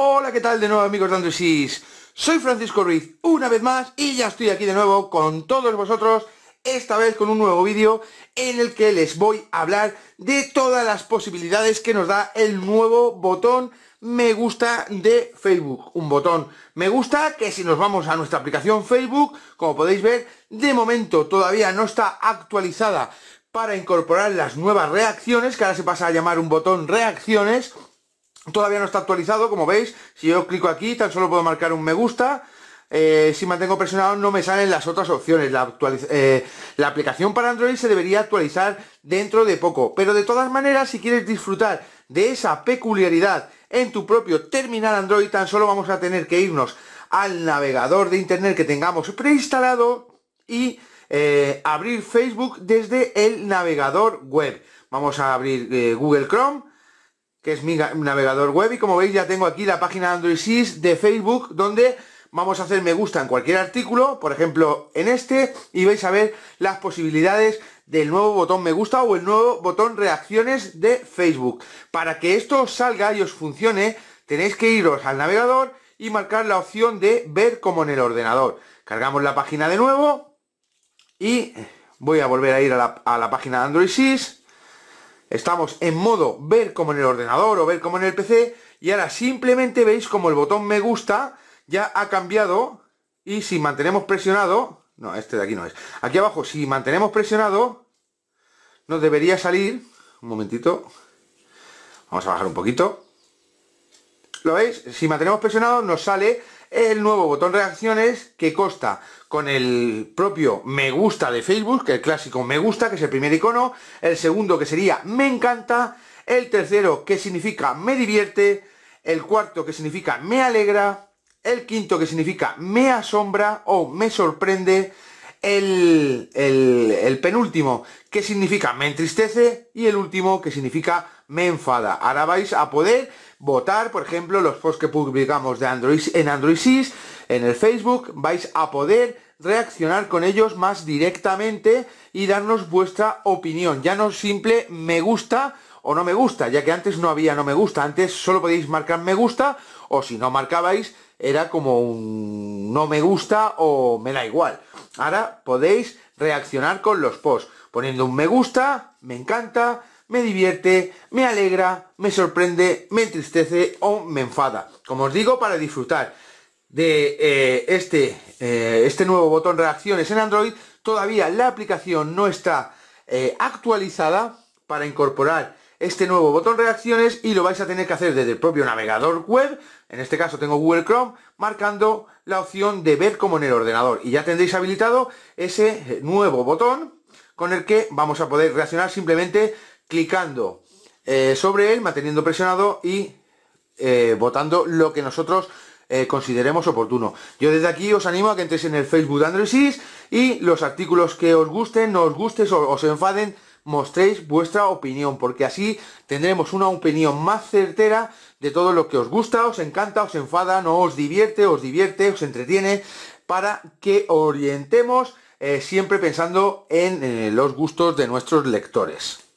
Hola, ¿qué tal de nuevo amigos de Android Soy Francisco Ruiz una vez más y ya estoy aquí de nuevo con todos vosotros, esta vez con un nuevo vídeo en el que les voy a hablar de todas las posibilidades que nos da el nuevo botón me gusta de Facebook, un botón me gusta que si nos vamos a nuestra aplicación Facebook, como podéis ver, de momento todavía no está actualizada para incorporar las nuevas reacciones, que ahora se pasa a llamar un botón reacciones, Todavía no está actualizado, como veis, si yo clico aquí tan solo puedo marcar un me gusta, eh, si mantengo presionado no me salen las otras opciones. Eh, la, aplicación para Android se debería actualizar dentro de poco. Pero de todas maneras, si quieres disfrutar de esa peculiaridad en tu propio terminal Android, tan solo vamos a tener que irnos al navegador de Internet que tengamos preinstalado y eh, abrir Facebook desde el navegador web. Vamos a abrir Google Chrome que es mi navegador web y como veis ya tengo aquí la página Android 6 de Facebook donde vamos a hacer me gusta en cualquier artículo, por ejemplo en este, y vais a ver las posibilidades del nuevo botón me gusta o el nuevo botón reacciones de Facebook. Para que esto salga y os funcione, tenéis que iros al navegador y marcar la opción de ver como en el ordenador. Cargamos la página de nuevo y voy a volver a ir a la, página de Android 6 estamos en modo ver como en el ordenador o ver como en el PC y ahora simplemente veis como el botón me gusta ya ha cambiado y si mantenemos presionado no, este de aquí no es aquí abajo si mantenemos presionado nos debería salir un momentito vamos a bajar un poquito lo veis si mantenemos presionado nos sale el nuevo botón reacciones que consta con el propio me gusta de Facebook, que el clásico me gusta, que es el primer icono, el segundo que sería me encanta, el tercero que significa me divierte, el cuarto que significa me alegra, el quinto que significa me asombra o me sorprende, el, el penúltimo que significa me entristece y el último que significa me enfada. Ahora vais a poder votar, por ejemplo, los posts que publicamos de Android, en Android 6, en el Facebook, vais a poder reaccionar con ellos más directamente y darnos vuestra opinión. Ya no simple me gusta o no me gusta, ya que antes no había no me gusta, antes solo podéis marcar me gusta o si no marcabais era como un no me gusta o me da igual. Ahora podéis reaccionar con los posts, poniendo un me gusta, me encanta, me divierte, me alegra, me sorprende, me entristece o me enfada. Como os digo, para disfrutar de eh, este, eh, este nuevo botón reacciones en Android, todavía la aplicación no está eh, actualizada para incorporar este nuevo botón reacciones y lo vais a tener que hacer desde el propio navegador web, en este caso tengo Google Chrome, marcando la opción de ver como en el ordenador y ya tendréis habilitado ese nuevo botón con el que vamos a poder reaccionar simplemente clicando eh, sobre él, manteniendo presionado y eh, votando lo que nosotros eh, consideremos oportuno. Yo desde aquí os animo a que entréis en el Facebook de Android y los artículos que os gusten, no os gusten, o os enfaden, mostréis vuestra opinión, porque así tendremos una opinión más certera de todo lo que os gusta, os encanta, os enfada, no os divierte, os divierte, os entretiene, para que orientemos siempre pensando en los gustos de nuestros lectores.